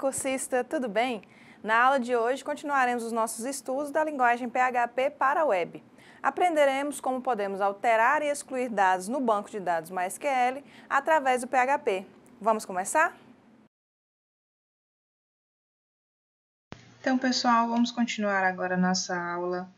cursista, tudo bem? Na aula de hoje continuaremos os nossos estudos da linguagem PHP para a web. Aprenderemos como podemos alterar e excluir dados no banco de dados MySQL através do PHP. Vamos começar? Então, pessoal, vamos continuar agora a nossa aula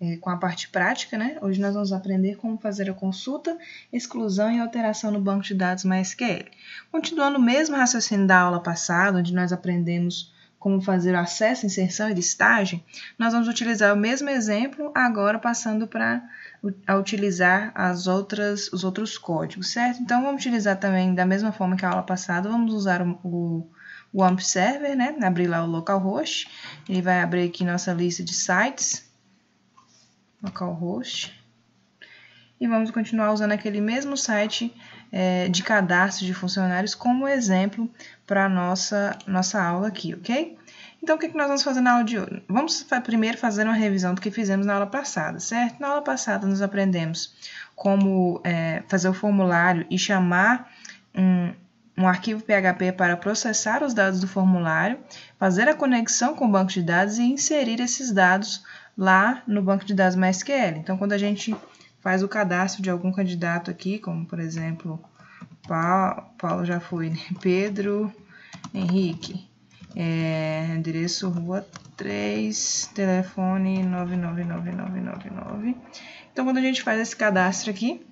é, com a parte prática, né? Hoje nós vamos aprender como fazer a consulta, exclusão e alteração no banco de dados MySQL. Continuando o mesmo raciocínio da aula passada, onde nós aprendemos como fazer o acesso, inserção e listagem, nós vamos utilizar o mesmo exemplo agora passando para a utilizar as outras, os outros códigos, certo? Então, vamos utilizar também, da mesma forma que a aula passada, vamos usar o, o, o AMP Server, né? Abrir lá o localhost, ele vai abrir aqui nossa lista de sites, localhost. E vamos continuar usando aquele mesmo site é, de cadastro de funcionários como exemplo para a nossa, nossa aula aqui, ok? Então, o que, é que nós vamos fazer na aula de hoje? Vamos primeiro fazer uma revisão do que fizemos na aula passada, certo? Na aula passada, nós aprendemos como é, fazer o formulário e chamar um, um arquivo PHP para processar os dados do formulário, fazer a conexão com o banco de dados e inserir esses dados lá no banco de dados MySQL. Então, quando a gente faz o cadastro de algum candidato aqui, como por exemplo, Paulo, Paulo já foi, né? Pedro Henrique, é, endereço rua 3, telefone 999999. Então, quando a gente faz esse cadastro aqui,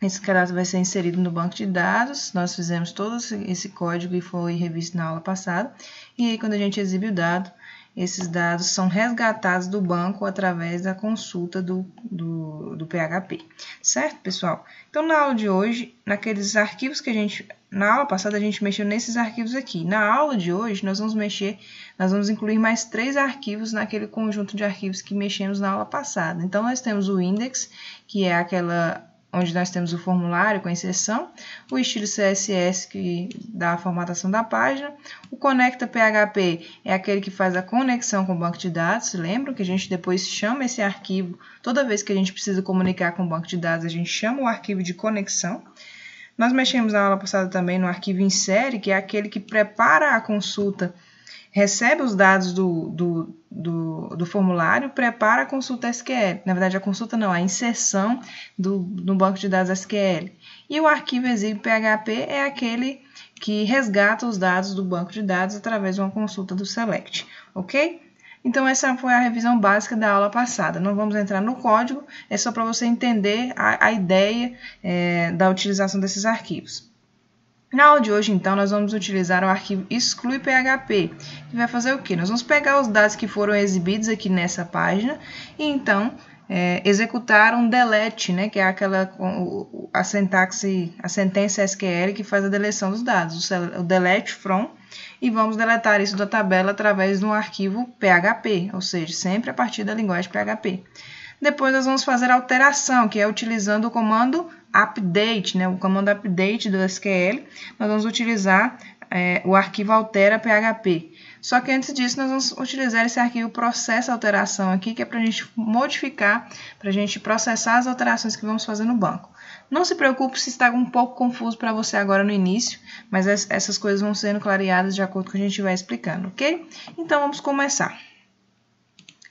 esse cadastro vai ser inserido no banco de dados. Nós fizemos todo esse código e foi revisto na aula passada. E aí, quando a gente exibe o dado, esses dados são resgatados do banco através da consulta do, do, do, PHP. Certo, pessoal? Então, na aula de hoje, naqueles arquivos que a gente... Na aula passada, a gente mexeu nesses arquivos aqui. Na aula de hoje, nós vamos mexer... Nós vamos incluir mais três arquivos naquele conjunto de arquivos que mexemos na aula passada. Então, nós temos o index, que é aquela onde nós temos o formulário com inserção, o estilo CSS que dá a formatação da página, o Conecta PHP é aquele que faz a conexão com o banco de dados, lembram que a gente depois chama esse arquivo, toda vez que a gente precisa comunicar com o banco de dados, a gente chama o arquivo de conexão. Nós mexemos na aula passada também no arquivo insere, que é aquele que prepara a consulta recebe os dados do, do, do, do, formulário, prepara a consulta SQL. Na verdade, a consulta não, a inserção do, no banco de dados SQL. E o arquivo exib PHP é aquele que resgata os dados do banco de dados através de uma consulta do select, ok? Então, essa foi a revisão básica da aula passada. Não vamos entrar no código, é só para você entender a, a ideia é, da utilização desses arquivos. Na aula de hoje, então, nós vamos utilizar o arquivo exclui.php, que vai fazer o quê? Nós vamos pegar os dados que foram exibidos aqui nessa página e, então, é, executar um delete, né, que é aquela, a sintaxe, a sentença SQL que faz a deleção dos dados, o delete from, e vamos deletar isso da tabela através de um arquivo PHP, ou seja, sempre a partir da linguagem PHP. Depois nós vamos fazer a alteração, que é utilizando o comando update, né, o comando update do SQL, nós vamos utilizar é, o arquivo altera.php. Só que antes disso, nós vamos utilizar esse arquivo processo alteração aqui, que é para a gente modificar, para a gente processar as alterações que vamos fazer no banco. Não se preocupe se está um pouco confuso para você agora no início, mas essas coisas vão sendo clareadas de acordo com o que a gente vai explicando, ok? Então, vamos começar.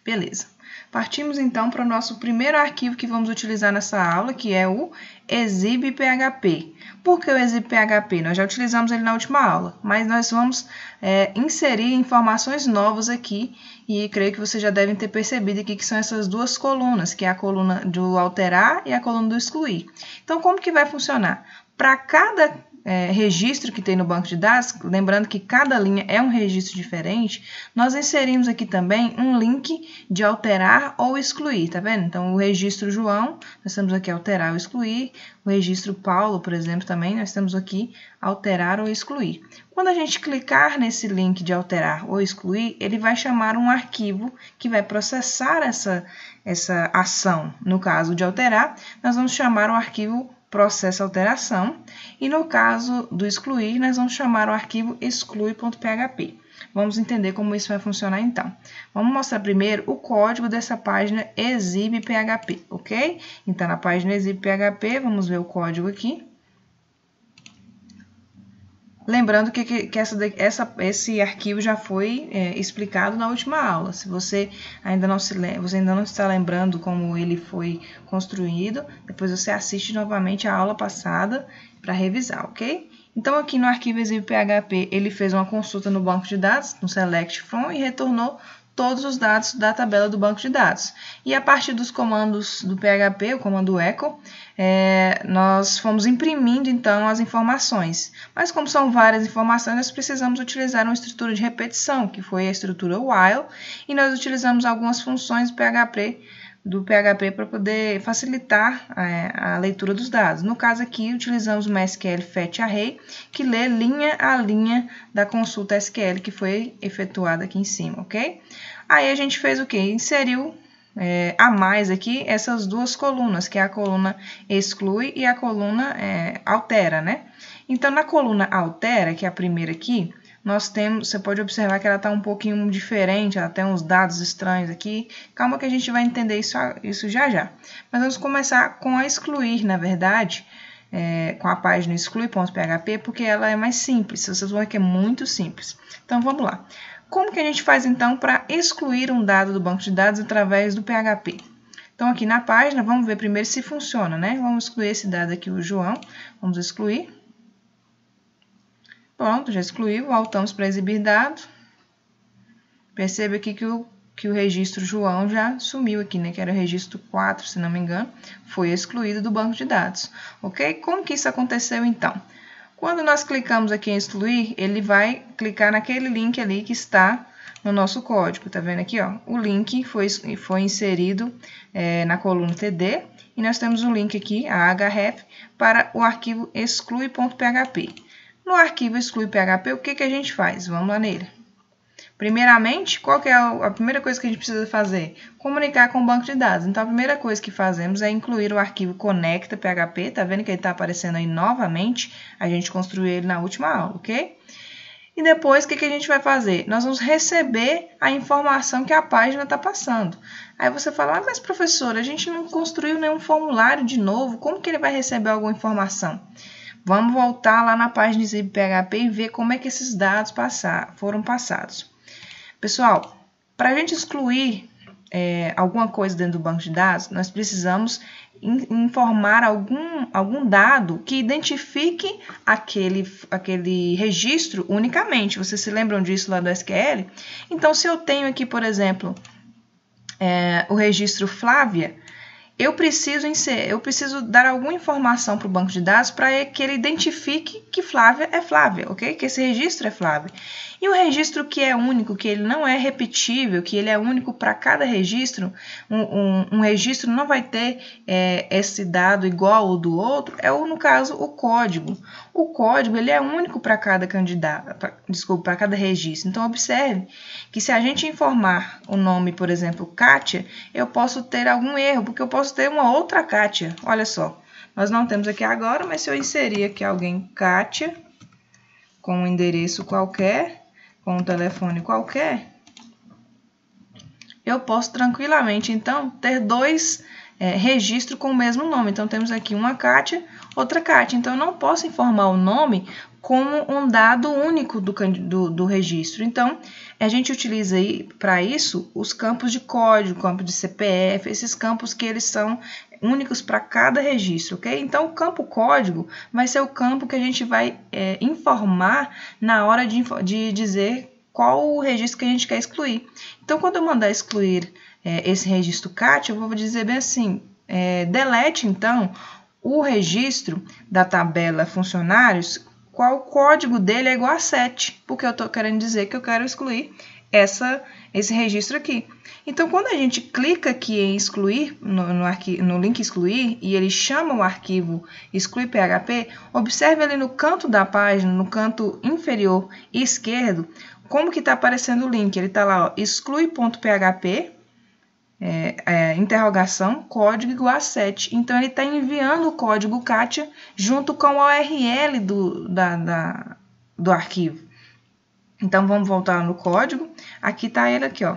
Beleza. Partimos então para o nosso primeiro arquivo que vamos utilizar nessa aula, que é o exibphp. Por que o exibphp? Nós já utilizamos ele na última aula, mas nós vamos é, inserir informações novas aqui e creio que vocês já devem ter percebido aqui que são essas duas colunas, que é a coluna do alterar e a coluna do excluir. Então, como que vai funcionar? Para cada é, registro que tem no banco de dados, lembrando que cada linha é um registro diferente, nós inserimos aqui também um link de alterar ou excluir, tá vendo? Então, o registro João, nós temos aqui alterar ou excluir, o registro Paulo, por exemplo, também nós temos aqui alterar ou excluir. Quando a gente clicar nesse link de alterar ou excluir, ele vai chamar um arquivo que vai processar essa, essa ação. No caso de alterar, nós vamos chamar o arquivo processo alteração. E no caso do excluir, nós vamos chamar o arquivo exclui.php. Vamos entender como isso vai funcionar então. Vamos mostrar primeiro o código dessa página exibe.php, ok? Então, na página exibe.php, vamos ver o código aqui. Lembrando que, que, que essa, essa, esse arquivo já foi é, explicado na última aula. Se você ainda, não se, você ainda não está lembrando como ele foi construído, depois você assiste novamente a aula passada para revisar, ok? Então, aqui no arquivo exibe PHP, ele fez uma consulta no banco de dados, no select from, e retornou todos os dados da tabela do banco de dados. E a partir dos comandos do PHP, o comando echo, é, nós fomos imprimindo então as informações. Mas como são várias informações, nós precisamos utilizar uma estrutura de repetição, que foi a estrutura while, e nós utilizamos algumas funções do PHP do PHP para poder facilitar é, a leitura dos dados. No caso aqui, utilizamos uma SQL Fetch Array, que lê linha a linha da consulta SQL que foi efetuada aqui em cima, ok? Aí a gente fez o que? Inseriu é, a mais aqui essas duas colunas, que é a coluna exclui e a coluna é, altera, né? Então, na coluna altera, que é a primeira aqui, nós temos, você pode observar que ela está um pouquinho diferente, ela tem uns dados estranhos aqui. Calma que a gente vai entender isso, isso já já. Mas vamos começar com a excluir, na verdade, é, com a página exclui.php, porque ela é mais simples, vocês vão ver que é muito simples. Então vamos lá. Como que a gente faz então para excluir um dado do banco de dados através do PHP? Então aqui na página, vamos ver primeiro se funciona, né? Vamos excluir esse dado aqui, o João, vamos excluir. Pronto, já excluiu. Voltamos para exibir dado. Perceba aqui que o, que o registro João já sumiu aqui, né? Que era o registro 4, se não me engano. Foi excluído do banco de dados. Ok? Como que isso aconteceu, então? Quando nós clicamos aqui em excluir, ele vai clicar naquele link ali que está no nosso código, tá vendo aqui, ó? O link foi, foi inserido é, na coluna TD e nós temos um link aqui, a href, para o arquivo exclui.php. No arquivo exclui PHP, o que, que a gente faz? Vamos lá nele. Primeiramente, qual é a primeira coisa que a gente precisa fazer? Comunicar com o banco de dados. Então, a primeira coisa que fazemos é incluir o arquivo PHP. Tá vendo que ele está aparecendo aí novamente? A gente construiu ele na última aula, ok? E depois, o que, que a gente vai fazer? Nós vamos receber a informação que a página está passando. Aí você fala, ah, mas professor, a gente não construiu nenhum formulário de novo, como que ele vai receber alguma informação? Vamos voltar lá na página PHP e ver como é que esses dados passar, foram passados. Pessoal, para a gente excluir é, alguma coisa dentro do banco de dados, nós precisamos in, informar algum, algum dado que identifique aquele, aquele registro unicamente. Vocês se lembram disso lá do SQL? Então, se eu tenho aqui, por exemplo, é, o registro Flávia, eu preciso inser, eu preciso dar alguma informação para o banco de dados para que ele identifique que Flávia é Flávia, ok? Que esse registro é Flávia. E o registro que é único, que ele não é repetível, que ele é único para cada registro, um, um, um, registro não vai ter é, esse dado igual ao do outro, é o, no caso o código. O código ele é único para cada candidato, pra, desculpa, para cada registro. Então observe que se a gente informar o nome, por exemplo, Kátia, eu posso ter algum erro, porque eu posso ter uma outra Kátia. Olha só, nós não temos aqui agora, mas se eu inserir aqui alguém Kátia com um endereço qualquer, com um telefone qualquer, eu posso tranquilamente, então, ter dois é, registros com o mesmo nome. Então, temos aqui uma Kátia, outra Kátia. Então, eu não posso informar o nome como um dado único do, do, do registro. Então, a gente utiliza aí para isso os campos de código, campo de CPF, esses campos que eles são únicos para cada registro, ok? Então, o campo código vai ser o campo que a gente vai é, informar na hora de, de dizer qual o registro que a gente quer excluir. Então, quando eu mandar excluir é, esse registro CAT, eu vou dizer bem assim, é, delete, então, o registro da tabela funcionários, qual o código dele é igual a 7, porque eu estou querendo dizer que eu quero excluir essa, esse registro aqui. Então, quando a gente clica aqui em excluir, no, no, no link excluir, e ele chama o arquivo exclui PHP, observe ali no canto da página, no canto inferior esquerdo, como que está aparecendo o link. Ele está lá, exclui.php, é, é, interrogação, código igual a 7. Então, ele está enviando o código Katia junto com a URL do, da, da, do arquivo. Então, vamos voltar no código. Aqui está ele aqui, ó.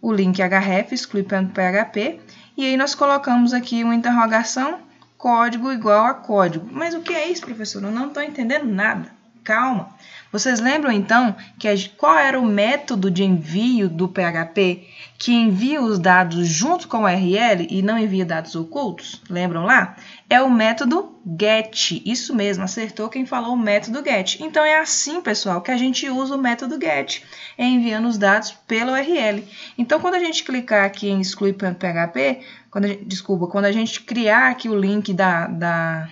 O link href exclui.php. E aí, nós colocamos aqui uma interrogação código igual a código. Mas o que é isso, professor? Eu não estou entendendo nada. Calma. Vocês lembram então que qual era o método de envio do PHP que envia os dados junto com o URL e não envia dados ocultos? Lembram lá? É o método GET. Isso mesmo, acertou quem falou o método GET. Então é assim, pessoal, que a gente usa o método GET, enviando os dados pelo URL. Então quando a gente clicar aqui em excluir PHP, quando a, desculpa, quando a gente criar aqui o link da, da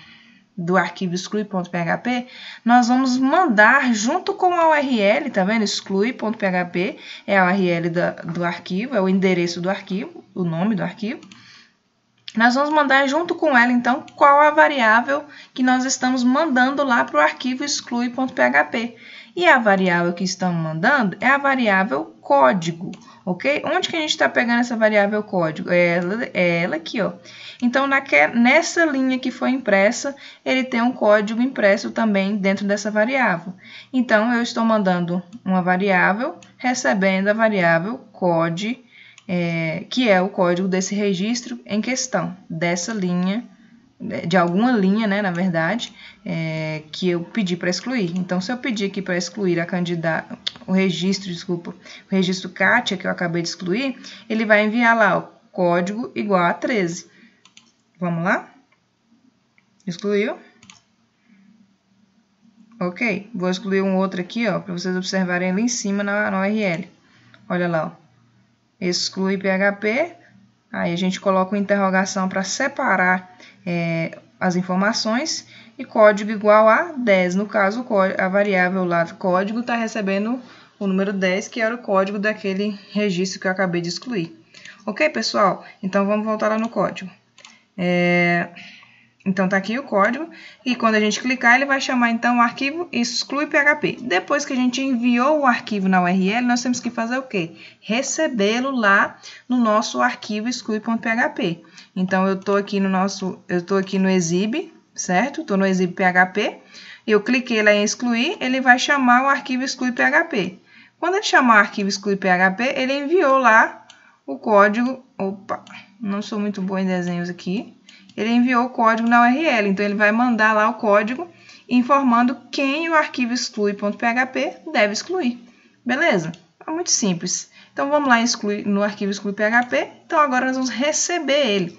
do arquivo exclui.php, nós vamos mandar junto com a URL, tá vendo? exclui.php é a URL da, do arquivo, é o endereço do arquivo, o nome do arquivo. Nós vamos mandar junto com ela, então, qual a variável que nós estamos mandando lá para o arquivo exclui.php. E a variável que estamos mandando é a variável código ok? Onde que a gente está pegando essa variável código? É ela, é ela aqui, ó. Então, naque, nessa linha que foi impressa, ele tem um código impresso também dentro dessa variável. Então, eu estou mandando uma variável, recebendo a variável código, é, que é o código desse registro em questão, dessa linha de alguma linha, né, na verdade, é, que eu pedi para excluir. Então, se eu pedir aqui para excluir a candidata, o registro, desculpa, o registro Kátia que eu acabei de excluir, ele vai enviar lá o código igual a 13. Vamos lá? Excluiu. Ok, vou excluir um outro aqui, ó, para vocês observarem ali em cima na, na URL. Olha lá, ó. Exclui PHP, Aí a gente coloca uma interrogação para separar é, as informações e código igual a 10. No caso, a variável lá do código está recebendo o número 10, que era o código daquele registro que eu acabei de excluir. Ok, pessoal? Então, vamos voltar lá no código. É... Então tá aqui o código e quando a gente clicar ele vai chamar então o arquivo exclui PHP. Depois que a gente enviou o arquivo na URL, nós temos que fazer o quê? Recebê-lo lá no nosso arquivo exclui.php. Então eu tô aqui no nosso, eu tô aqui no exib, certo? Tô no exib PHP. Eu cliquei lá em excluir, ele vai chamar o arquivo exclui PHP. Quando ele chamar o arquivo exclui PHP, ele enviou lá o código, opa, não sou muito boa em desenhos aqui ele enviou o código na URL. Então, ele vai mandar lá o código informando quem o arquivo exclui.php deve excluir. Beleza? É muito simples. Então, vamos lá excluir, no arquivo exclui.php. Então, agora nós vamos receber ele.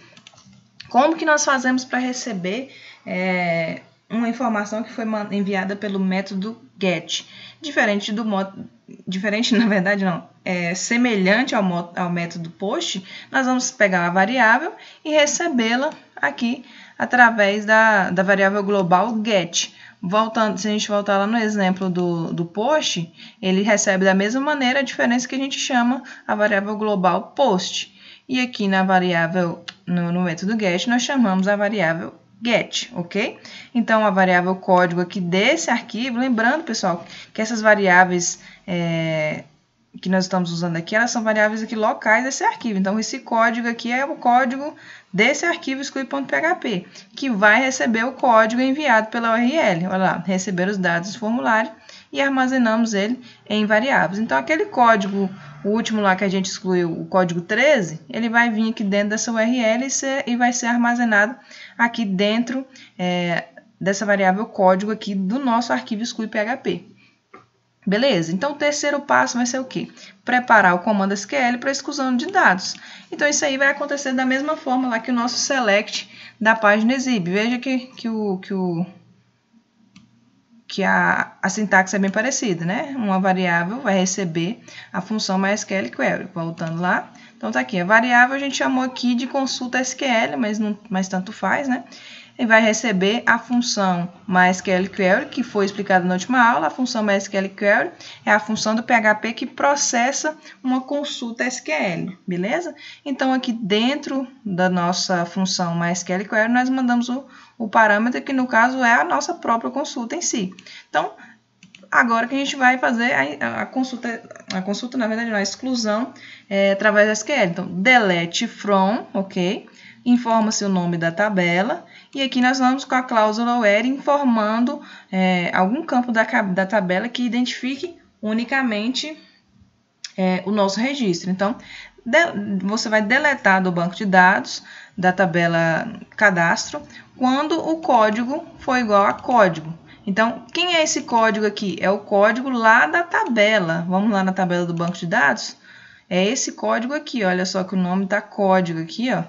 Como que nós fazemos para receber é, uma informação que foi enviada pelo método get? Diferente do modo. Diferente, na verdade, não. É semelhante ao, ao método post, nós vamos pegar a variável e recebê-la aqui através da, da variável global get. Voltando, se a gente voltar lá no exemplo do, do post, ele recebe da mesma maneira a diferença que a gente chama a variável global post. E aqui na variável, no, no método get, nós chamamos a variável get, ok? Então, a variável código aqui desse arquivo, lembrando, pessoal, que essas variáveis é, que nós estamos usando aqui, elas são variáveis aqui locais desse arquivo. Então, esse código aqui é o código desse arquivo exclui.php, que vai receber o código enviado pela URL. Olha lá, receber os dados do formulário e armazenamos ele em variáveis. Então, aquele código, o último lá que a gente excluiu, o código 13, ele vai vir aqui dentro dessa URL e, ser, e vai ser armazenado aqui dentro é, dessa variável código aqui do nosso arquivo exclui PHP. Beleza? Então, o terceiro passo vai ser o quê? Preparar o comando SQL para exclusão de dados. Então, isso aí vai acontecer da mesma forma lá que o nosso select da página exib. Veja que, que, o, que o que a, a sintaxe é bem parecida, né? Uma variável vai receber a função MySQL query. Voltando lá, então tá aqui, a variável a gente chamou aqui de consulta SQL, mas, não, mas tanto faz, né? E vai receber a função MySQL query, que foi explicada na última aula. A função MySQL query é a função do PHP que processa uma consulta SQL, beleza? Então aqui dentro da nossa função MySQL query, nós mandamos o, o parâmetro, que no caso é a nossa própria consulta em si. Então, agora que a gente vai fazer a, a consulta, a consulta, na verdade, não, a exclusão é, através da SQL. Então, delete from, ok? Informa-se o nome da tabela. E aqui nós vamos com a cláusula where informando é, algum campo da, da tabela que identifique unicamente é, o nosso registro. Então, de, você vai deletar do banco de dados, da tabela cadastro, quando o código for igual a código. Então, quem é esse código aqui? É o código lá da tabela. Vamos lá na tabela do banco de dados? É esse código aqui, olha só que o nome está código aqui, ó.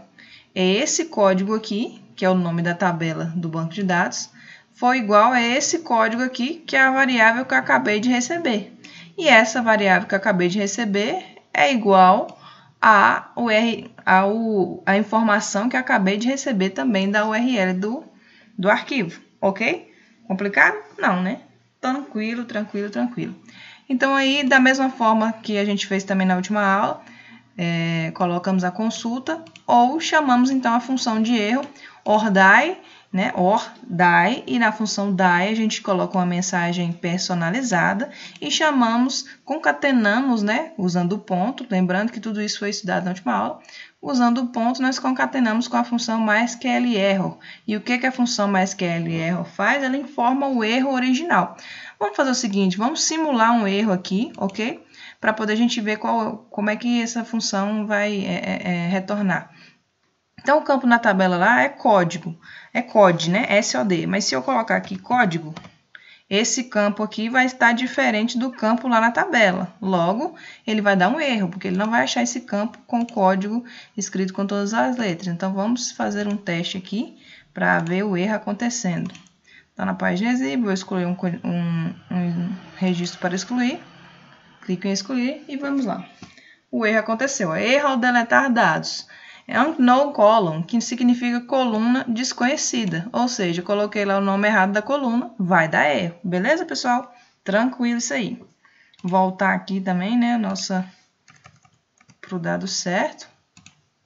É esse código aqui, que é o nome da tabela do banco de dados, foi igual a esse código aqui, que é a variável que eu acabei de receber. E essa variável que eu acabei de receber é igual a, UR, a, U, a informação que acabei de receber também da URL do, do arquivo, ok? Complicado? Não, né? Tranquilo, tranquilo, tranquilo. Então, aí, da mesma forma que a gente fez também na última aula, é, colocamos a consulta ou chamamos, então, a função de erro, ordai, né, or die, e na função die a gente coloca uma mensagem personalizada e chamamos, concatenamos, né, usando o ponto, lembrando que tudo isso foi estudado na última aula, usando o ponto nós concatenamos com a função mais QL error. E o que, que a função mais QL error faz? Ela informa o erro original. Vamos fazer o seguinte, vamos simular um erro aqui, ok? Para poder a gente ver qual, como é que essa função vai é, é, é retornar. Então, o campo na tabela lá é código. É COD, né? SOD. Mas se eu colocar aqui código, esse campo aqui vai estar diferente do campo lá na tabela. Logo, ele vai dar um erro, porque ele não vai achar esse campo com código escrito com todas as letras. Então, vamos fazer um teste aqui para ver o erro acontecendo. Então, na página exibir, vou excluir um, um, um registro para excluir. Clico em excluir e vamos lá. O erro aconteceu. Erro ao deletar dados é um no column, que significa coluna desconhecida, ou seja, coloquei lá o nome errado da coluna, vai dar erro, beleza, pessoal? Tranquilo isso aí. Voltar aqui também, né, nossa, para o dado certo,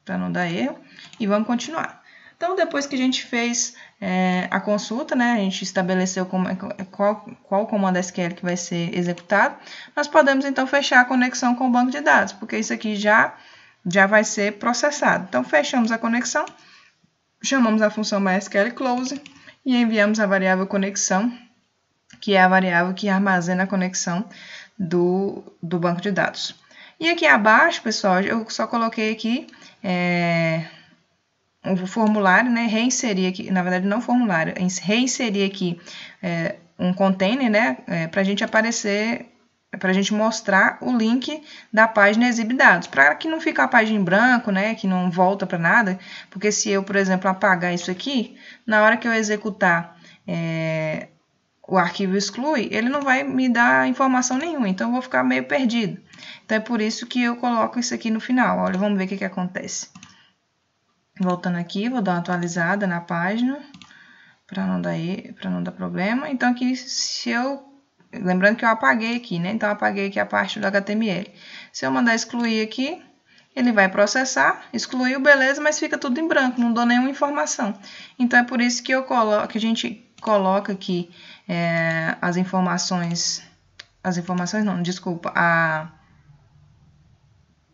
para não dar erro, e vamos continuar. Então, depois que a gente fez é, a consulta, né, a gente estabeleceu como, é, qual, qual comando SQL que vai ser executado, nós podemos, então, fechar a conexão com o banco de dados, porque isso aqui já já vai ser processado. Então, fechamos a conexão, chamamos a função MySQL close e enviamos a variável conexão, que é a variável que armazena a conexão do, do banco de dados. E aqui abaixo, pessoal, eu só coloquei aqui é, um formulário, né, reinserir aqui, na verdade não formulário, reinserir aqui é, um container, né, é, para a gente aparecer é para a gente mostrar o link da página Exibe Dados, para que não fique a página em branco, né, que não volta para nada, porque se eu, por exemplo, apagar isso aqui, na hora que eu executar é, o arquivo exclui, ele não vai me dar informação nenhuma, então eu vou ficar meio perdido. Então é por isso que eu coloco isso aqui no final, olha, vamos ver o que, que acontece. Voltando aqui, vou dar uma atualizada na página, para não, dar, não dar problema. Então aqui, se eu Lembrando que eu apaguei aqui, né? Então, apaguei aqui a parte do HTML. Se eu mandar excluir aqui, ele vai processar, excluiu, beleza, mas fica tudo em branco, não dou nenhuma informação. Então, é por isso que, eu coloco, que a gente coloca aqui é, as informações... As informações não, desculpa, a...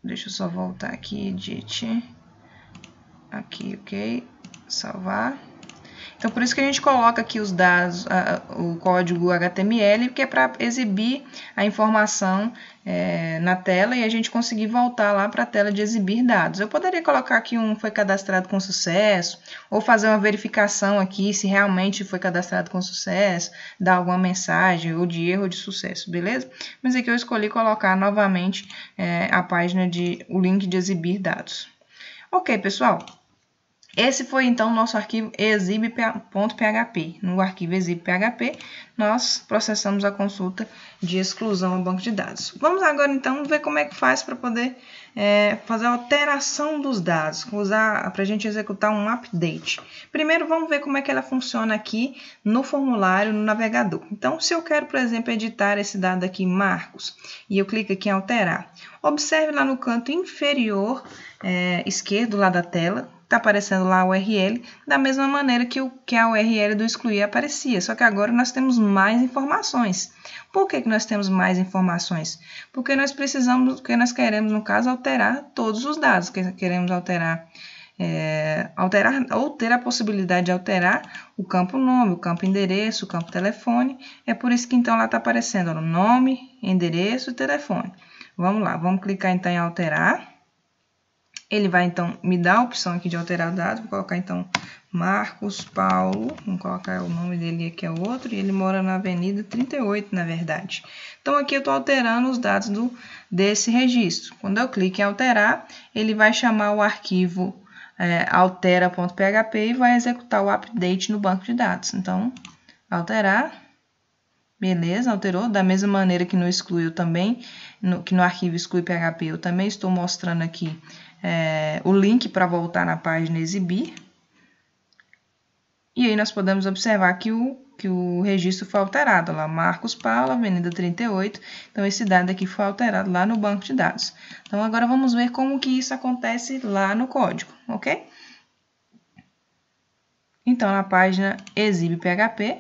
Deixa eu só voltar aqui, edit. Aqui, ok? Salvar. Então, por isso que a gente coloca aqui os dados, a, o código HTML, que é para exibir a informação é, na tela e a gente conseguir voltar lá para a tela de exibir dados. Eu poderia colocar aqui um foi cadastrado com sucesso, ou fazer uma verificação aqui se realmente foi cadastrado com sucesso, dar alguma mensagem ou de erro ou de sucesso, beleza? Mas aqui eu escolhi colocar novamente é, a página de o link de exibir dados. Ok, pessoal, esse foi então o nosso arquivo exibe.php. No arquivo exibe.php nós processamos a consulta de exclusão ao banco de dados. Vamos agora então ver como é que faz para poder é, fazer a alteração dos dados, usar para a gente executar um update. Primeiro vamos ver como é que ela funciona aqui no formulário, no navegador. Então, se eu quero, por exemplo, editar esse dado aqui, Marcos, e eu clico aqui em alterar, observe lá no canto inferior é, esquerdo lá da tela, está aparecendo lá a URL da mesma maneira que, o, que a URL do excluir aparecia, só que agora nós temos mais informações. Por que, que nós temos mais informações? Porque nós precisamos, porque nós queremos, no caso, alterar todos os dados, que queremos alterar é, alterar ou ter a possibilidade de alterar o campo nome, o campo endereço, o campo telefone. É por isso que então lá está aparecendo ó, nome, endereço e telefone. Vamos lá, vamos clicar então em alterar. Ele vai, então, me dar a opção aqui de alterar o dado. Vou colocar, então, Marcos Paulo. Vamos colocar o nome dele aqui é outro. E ele mora na Avenida 38, na verdade. Então, aqui eu estou alterando os dados do, desse registro. Quando eu clico em alterar, ele vai chamar o arquivo é, altera.php e vai executar o update no banco de dados. Então, alterar. Beleza, alterou. Da mesma maneira que no exclui eu também, no, que no arquivo exclui PHP, eu também estou mostrando aqui é, o link para voltar na página exibir. E aí nós podemos observar que o, que o registro foi alterado lá, Marcos Paulo, Avenida 38. Então, esse dado aqui foi alterado lá no banco de dados. Então, agora vamos ver como que isso acontece lá no código, ok? Então, na página exibe PHP,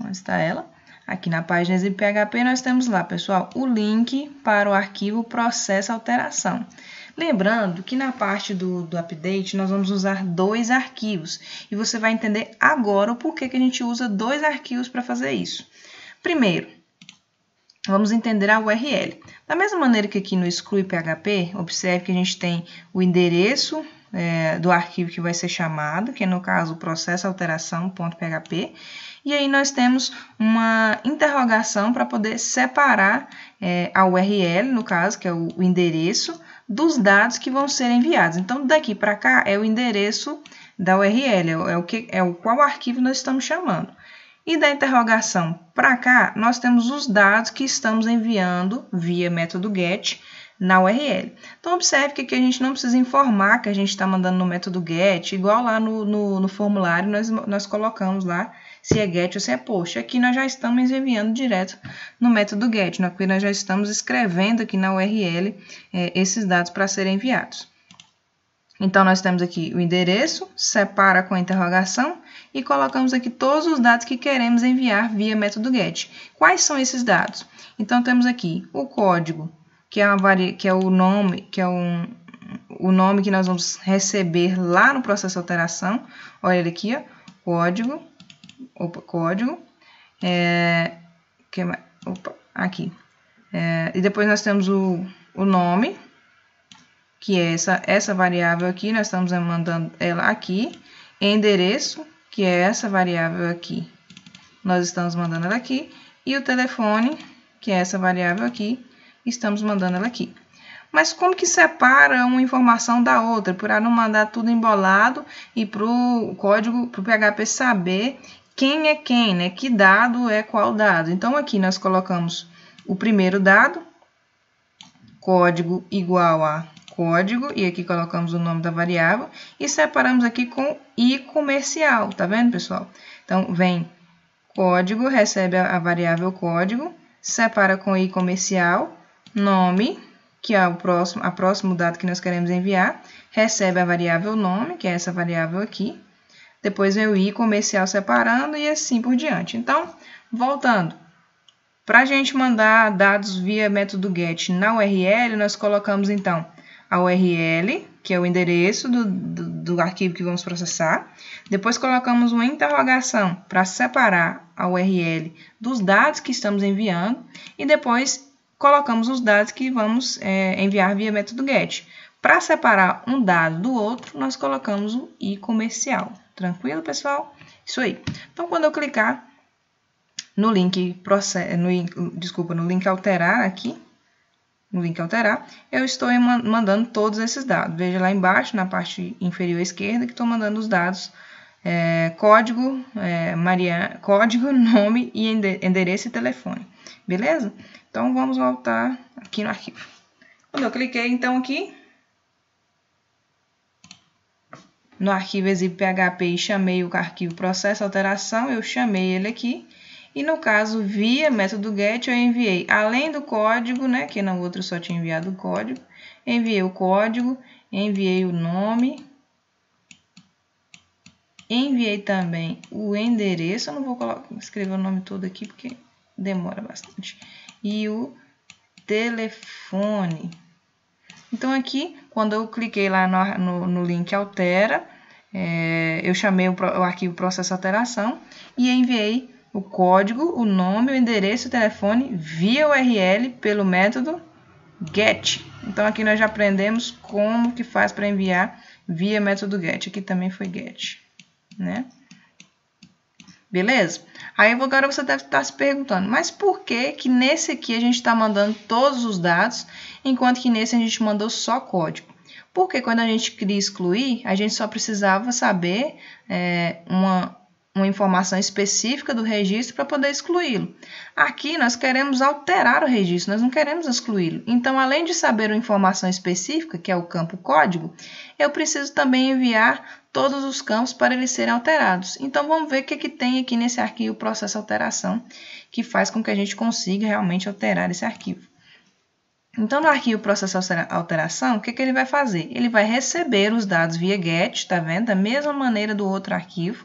onde está ela? Aqui na página exibe PHP, nós temos lá, pessoal, o link para o arquivo processo alteração. Lembrando que na parte do, do update nós vamos usar dois arquivos e você vai entender agora o porquê que a gente usa dois arquivos para fazer isso. Primeiro, vamos entender a URL. Da mesma maneira que aqui no Screw PHP, observe que a gente tem o endereço é, do arquivo que vai ser chamado, que é no caso processoalteração.php, e aí nós temos uma interrogação para poder separar é, a URL, no caso, que é o, o endereço, dos dados que vão ser enviados. Então, daqui para cá é o endereço da URL, é, é o, que, é o qual arquivo nós estamos chamando. E da interrogação para cá, nós temos os dados que estamos enviando via método GET na URL. Então, observe que aqui a gente não precisa informar que a gente está mandando no método GET, igual lá no, no, no, formulário nós, nós colocamos lá se é GET ou se é POST. Aqui nós já estamos enviando direto no método GET, aqui né? nós já estamos escrevendo aqui na URL é, esses dados para serem enviados. Então, nós temos aqui o endereço, separa com a interrogação e colocamos aqui todos os dados que queremos enviar via método GET. Quais são esses dados? Então, temos aqui o código que é, vari... que é o nome, que é um, o nome que nós vamos receber lá no processo de alteração. Olha ele aqui, ó, código, opa, código, é, que, opa, aqui. É, e depois nós temos o, o nome, que é essa, essa variável aqui, nós estamos mandando ela aqui. Endereço, que é essa variável aqui, nós estamos mandando ela aqui. E o telefone, que é essa variável aqui, estamos mandando ela aqui. Mas como que separa uma informação da outra, para não mandar tudo embolado e para o código, para o PHP saber quem é quem, né? Que dado é qual dado. Então, aqui nós colocamos o primeiro dado, código igual a código, e aqui colocamos o nome da variável, e separamos aqui com i comercial, tá vendo, pessoal? Então, vem código, recebe a variável código, separa com i comercial, nome, que é o próximo, a próximo dado que nós queremos enviar, recebe a variável nome, que é essa variável aqui. Depois vem o i comercial separando e assim por diante. Então, voltando. Para a gente mandar dados via método get na URL, nós colocamos então a URL, que é o endereço do, do, do arquivo que vamos processar. Depois colocamos uma interrogação para separar a URL dos dados que estamos enviando. E depois colocamos os dados que vamos é, enviar via método GET. Para separar um dado do outro, nós colocamos o i comercial. Tranquilo, pessoal? Isso aí. Então, quando eu clicar no link, no, desculpa, no link alterar aqui, no link alterar, eu estou mandando todos esses dados. Veja lá embaixo, na parte inferior esquerda, que estou mandando os dados é, código, é, Maria, código, nome e endereço e telefone. Beleza? Então, vamos voltar aqui no arquivo. Quando eu cliquei, então, aqui, no arquivo exib.php PHP e chamei o arquivo processo alteração, eu chamei ele aqui. E no caso, via método get, eu enviei, além do código, né, que no outro só tinha enviado o código, enviei o código, enviei o nome, enviei também o endereço, eu não vou colocar, escrever o nome todo aqui, porque demora bastante e o telefone. Então, aqui, quando eu cliquei lá no, no, no link altera, é, eu chamei o, o, arquivo processo alteração e enviei o código, o nome, o endereço, o telefone via URL pelo método get. Então, aqui nós já aprendemos como que faz para enviar via método get. Aqui também foi get, né? Beleza? Aí agora você deve estar tá se perguntando, mas por que que nesse aqui a gente está mandando todos os dados, enquanto que nesse a gente mandou só código? Porque quando a gente queria excluir, a gente só precisava saber é, uma, uma informação específica do registro para poder excluí-lo. Aqui nós queremos alterar o registro, nós não queremos excluí-lo. Então, além de saber uma informação específica, que é o campo código, eu preciso também enviar todos os campos para eles serem alterados. Então, vamos ver o que, é que tem aqui nesse arquivo processo alteração, que faz com que a gente consiga realmente alterar esse arquivo. Então, no arquivo processo alteração, o que, é que ele vai fazer? Ele vai receber os dados via GET, tá vendo? Da mesma maneira do outro arquivo,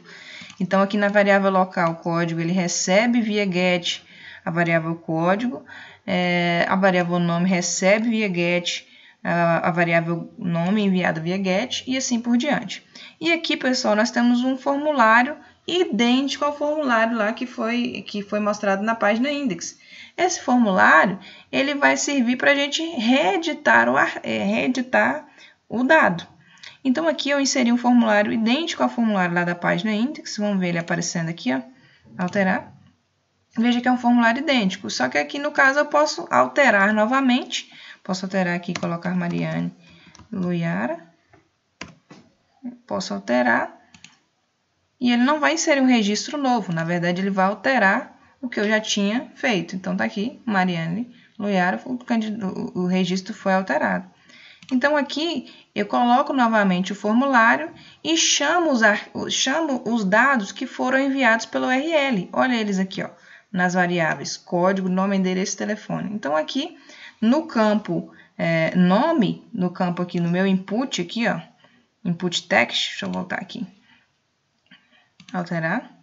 então, aqui na variável local, código ele recebe via get a variável código, é, a variável nome recebe via get a, a variável nome enviada via get e assim por diante. E aqui, pessoal, nós temos um formulário idêntico ao formulário lá que foi, que foi mostrado na página index. Esse formulário ele vai servir para a gente reeditar o, é, reeditar o dado. Então aqui eu inseri um formulário idêntico ao formulário lá da página índice, vamos ver ele aparecendo aqui, ó, alterar. Veja que é um formulário idêntico, só que aqui no caso eu posso alterar novamente, posso alterar aqui, colocar Mariane Luiara, posso alterar, e ele não vai inserir um registro novo, na verdade ele vai alterar o que eu já tinha feito. Então tá aqui, Mariane Luiara, o, o registro foi alterado. Então, aqui eu coloco novamente o formulário e chamo os, chamo os dados que foram enviados pelo URL. Olha eles aqui, ó, nas variáveis código, nome, endereço e telefone. Então, aqui no campo é, nome, no campo aqui, no meu input aqui, ó, input text, deixa eu voltar aqui, alterar.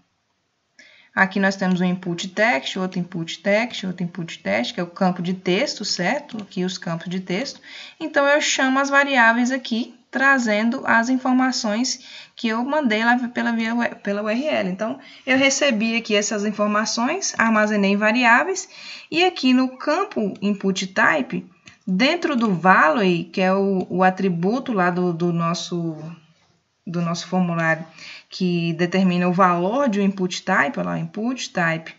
Aqui nós temos um input text, outro input text, outro input text, que é o campo de texto, certo? Aqui os campos de texto. Então, eu chamo as variáveis aqui, trazendo as informações que eu mandei lá pela, via, pela URL. Então, eu recebi aqui essas informações, armazenei em variáveis, e aqui no campo input type, dentro do value, que é o, o atributo lá do, do nosso do nosso formulário que determina o valor de um input type, olha lá, input type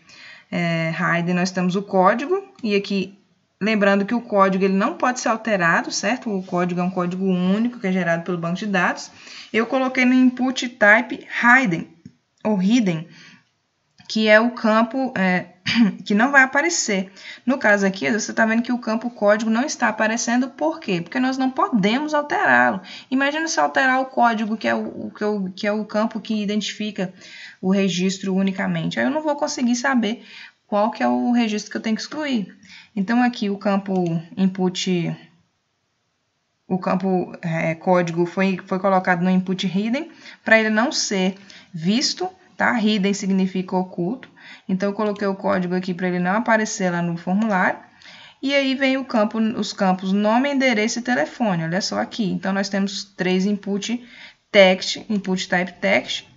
é, hide, nós temos o código, e aqui, lembrando que o código ele não pode ser alterado, certo? O código é um código único que é gerado pelo banco de dados. Eu coloquei no input type hidden, ou hidden, que é o campo é, que não vai aparecer. No caso aqui, você está vendo que o campo código não está aparecendo, por quê? Porque nós não podemos alterá-lo. Imagina se alterar o código, que é o, que, é o, que é o campo que identifica o registro unicamente. Aí eu não vou conseguir saber qual que é o registro que eu tenho que excluir. Então, aqui o campo input, o campo é, código foi, foi colocado no input hidden, para ele não ser visto, tá? Hidden significa oculto. Então, eu coloquei o código aqui para ele não aparecer lá no formulário. E aí vem o campo, os campos nome, endereço e telefone, olha só aqui. Então, nós temos três input text, input type text,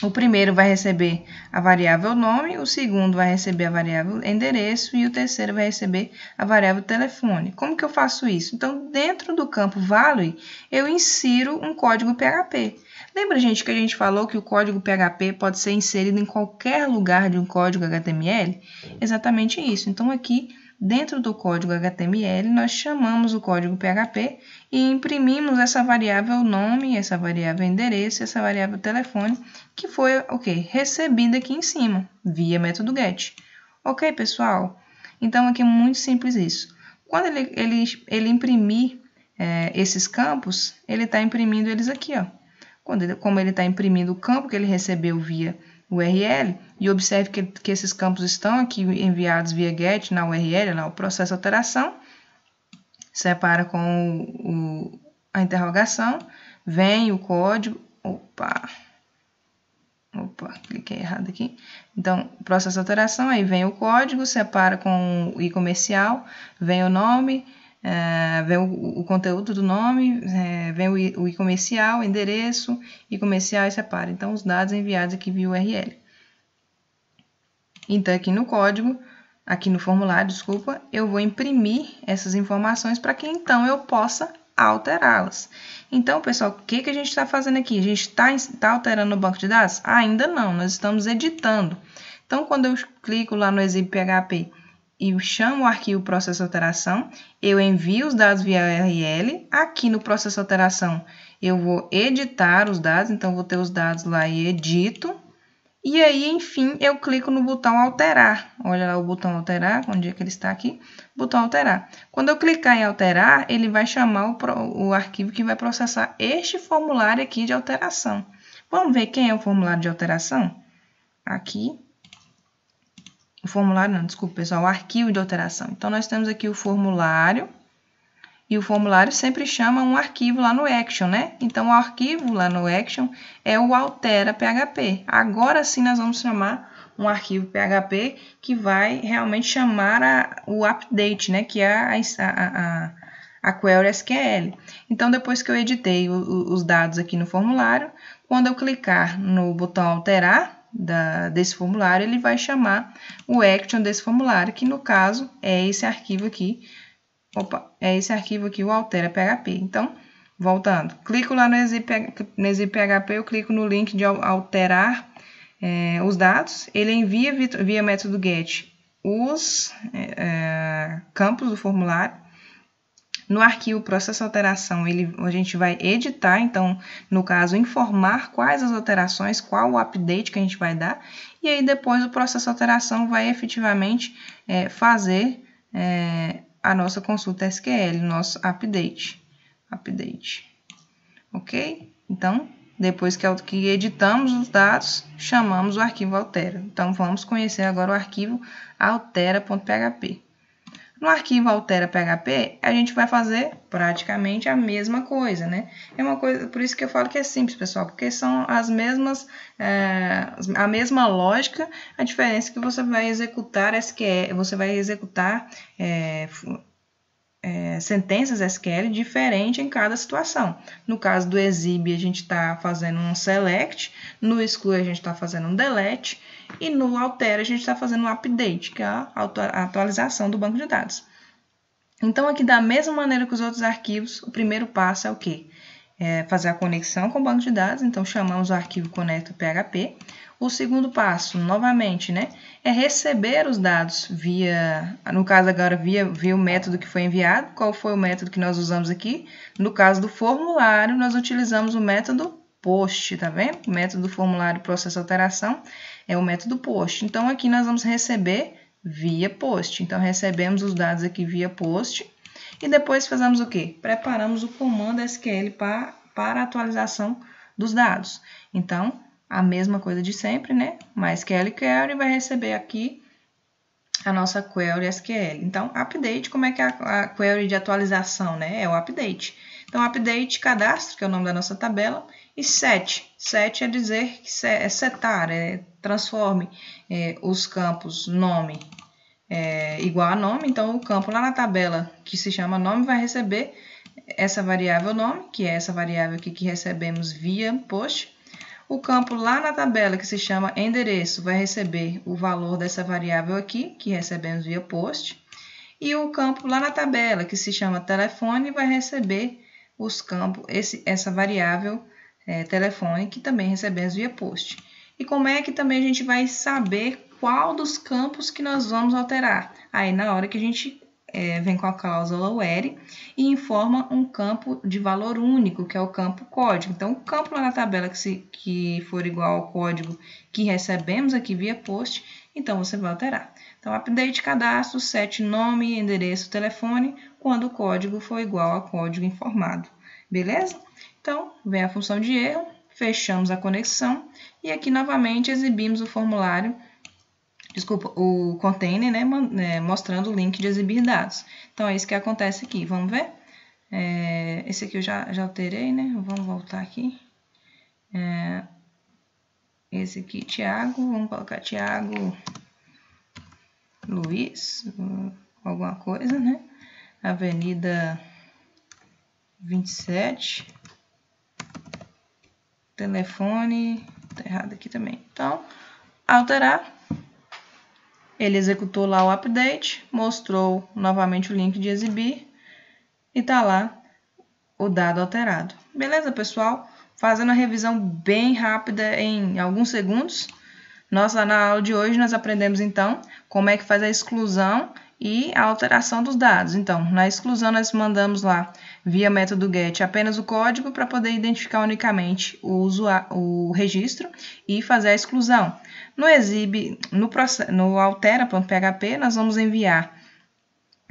o primeiro vai receber a variável nome, o segundo vai receber a variável endereço e o terceiro vai receber a variável telefone. Como que eu faço isso? Então, dentro do campo value, eu insiro um código PHP. Lembra, gente, que a gente falou que o código PHP pode ser inserido em qualquer lugar de um código HTML? Exatamente isso. Então, aqui dentro do código HTML, nós chamamos o código PHP e imprimimos essa variável nome, essa variável endereço, essa variável telefone, que foi o okay, que? Recebida aqui em cima, via método get. Ok, pessoal? Então, aqui é muito simples isso. Quando ele, ele, ele imprimir é, esses campos, ele está imprimindo eles aqui, ó. Quando ele, como ele está imprimindo o campo que ele recebeu via URL e observe que, que esses campos estão aqui enviados via GET na URL, lá o processo de alteração, separa com o, o, a interrogação, vem o código, opa, opa, cliquei errado aqui, então, processo de alteração, aí vem o código, separa com o i comercial, vem o nome, é, vem o, o, conteúdo do nome, é, vem o, o e-comercial, endereço, e-comercial e separa. Então, os dados enviados aqui via URL. Então, aqui no código, aqui no formulário, desculpa, eu vou imprimir essas informações para que então eu possa alterá-las. Então, pessoal, o que, que a gente está fazendo aqui? A gente está tá alterando o banco de dados? Ainda não, nós estamos editando. Então, quando eu clico lá no exemplo PHP e eu chamo o arquivo processo alteração, eu envio os dados via URL, aqui no processo alteração eu vou editar os dados, então vou ter os dados lá e edito, e aí, enfim, eu clico no botão alterar, olha lá o botão alterar, onde é que ele está aqui, botão alterar. Quando eu clicar em alterar, ele vai chamar o, o arquivo que vai processar este formulário aqui de alteração. Vamos ver quem é o formulário de alteração? Aqui, o formulário não, desculpa, pessoal, o arquivo de alteração. Então, nós temos aqui o formulário, e o formulário sempre chama um arquivo lá no Action, né? Então, o arquivo lá no Action é o altera PHP. Agora sim nós vamos chamar um arquivo PHP que vai realmente chamar a, o update, né? Que é a, a, a, a query SQL. Então, depois que eu editei o, os dados aqui no formulário, quando eu clicar no botão alterar, da, desse formulário, ele vai chamar o action desse formulário, que no caso é esse arquivo aqui, opa, é esse arquivo aqui, o altera PHP. Então, voltando, clico lá no exip, PHP, eu clico no link de alterar é, os dados, ele envia via método get os é, é campos do formulário, no arquivo processo alteração, ele, a gente vai editar, então, no caso, informar quais as alterações, qual o update que a gente vai dar, e aí depois o processo alteração vai efetivamente é, fazer é, a nossa consulta SQL, nosso update. Update. Ok? Então, depois que editamos os dados, chamamos o arquivo altera. Então, vamos conhecer agora o arquivo altera.php. No arquivo altera.php, a gente vai fazer praticamente a mesma coisa, né? É uma coisa, por isso que eu falo que é simples, pessoal, porque são as mesmas, é, a mesma lógica, a diferença é que você vai executar SQL, você vai executar é, é, sentenças SQL diferente em cada situação. No caso do exib, a gente está fazendo um select, no exclude a gente está fazendo um delete, e no alter a gente está fazendo um update, que é a atualização do banco de dados. Então, aqui da mesma maneira que os outros arquivos, o primeiro passo é o quê? É fazer a conexão com o banco de dados, então chamamos o arquivo conecta.php. O segundo passo, novamente, né, é receber os dados via, no caso agora, via, via o método que foi enviado. Qual foi o método que nós usamos aqui? No caso do formulário, nós utilizamos o método POST, tá vendo? O método do formulário processo alteração é o método POST. Então, aqui nós vamos receber via POST. Então, recebemos os dados aqui via POST. E depois fazemos o quê? Preparamos o comando SQL para, para atualização dos dados. Então, a mesma coisa de sempre, né? MySQL query vai receber aqui a nossa query SQL. Então, update, como é que é a, query de atualização, né? É o update. Então, update, cadastro, que é o nome da nossa tabela, e set. Set é dizer, que é setar, é transforme é, os campos nome é, igual a nome. Então, o campo lá na tabela que se chama nome vai receber essa variável nome, que é essa variável aqui que recebemos via post, o campo lá na tabela, que se chama endereço, vai receber o valor dessa variável aqui, que recebemos via post. E o campo lá na tabela, que se chama telefone, vai receber os campos, esse, essa variável é, telefone, que também recebemos via post. E como é que também a gente vai saber qual dos campos que nós vamos alterar? Aí, na hora que a gente é, vem com a cláusula where e informa um campo de valor único, que é o campo código. Então, o campo lá na tabela que, se, que for igual ao código que recebemos aqui via post, então você vai alterar. Então, update cadastro, set nome, endereço, telefone, quando o código for igual ao código informado. Beleza? Então, vem a função de erro, fechamos a conexão e aqui novamente exibimos o formulário desculpa, o container, né, né, mostrando o link de exibir dados. Então, é isso que acontece aqui. Vamos ver? É, esse aqui eu já, já alterei, né? Vamos voltar aqui. É, esse aqui, Tiago. Vamos colocar Tiago Luiz, alguma coisa, né? Avenida 27. Telefone, tá errado aqui também. Então, alterar ele executou lá o update, mostrou novamente o link de exibir e tá lá o dado alterado. Beleza, pessoal? Fazendo a revisão bem rápida em alguns segundos. Nós, na aula de hoje, nós aprendemos, então, como é que faz a exclusão e a alteração dos dados. Então, na exclusão, nós mandamos lá, via método get, apenas o código para poder identificar unicamente o, usuário, o registro e fazer a exclusão. No exib, no, no altera.php, nós vamos enviar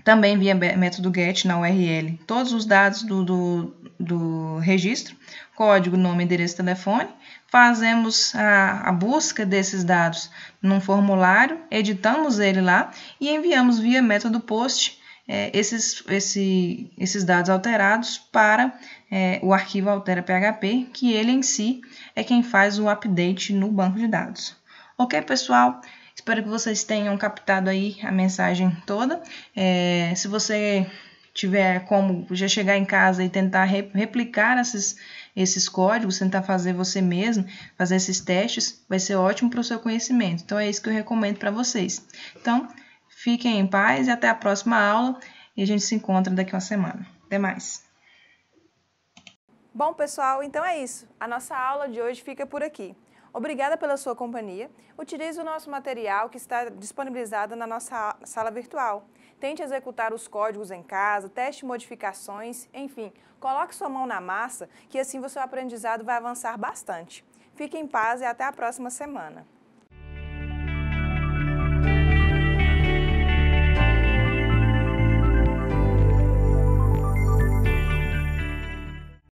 também via método get na URL todos os dados do, do, do registro, código, nome, endereço, telefone, fazemos a, a, busca desses dados num formulário, editamos ele lá e enviamos via método post é, esses, esse, esses dados alterados para é, o arquivo altera.php, que ele em si é quem faz o update no banco de dados. Ok, pessoal? Espero que vocês tenham captado aí a mensagem toda. É, se você tiver como já chegar em casa e tentar replicar esses, esses códigos, tentar fazer você mesmo, fazer esses testes, vai ser ótimo para o seu conhecimento. Então é isso que eu recomendo para vocês. Então, fiquem em paz e até a próxima aula e a gente se encontra daqui uma semana. Até mais. Bom, pessoal, então é isso. A nossa aula de hoje fica por aqui. Obrigada pela sua companhia. Utilize o nosso material que está disponibilizado na nossa sala virtual. Tente executar os códigos em casa, teste modificações, enfim, coloque sua mão na massa, que assim o seu aprendizado vai avançar bastante. Fique em paz e até a próxima semana.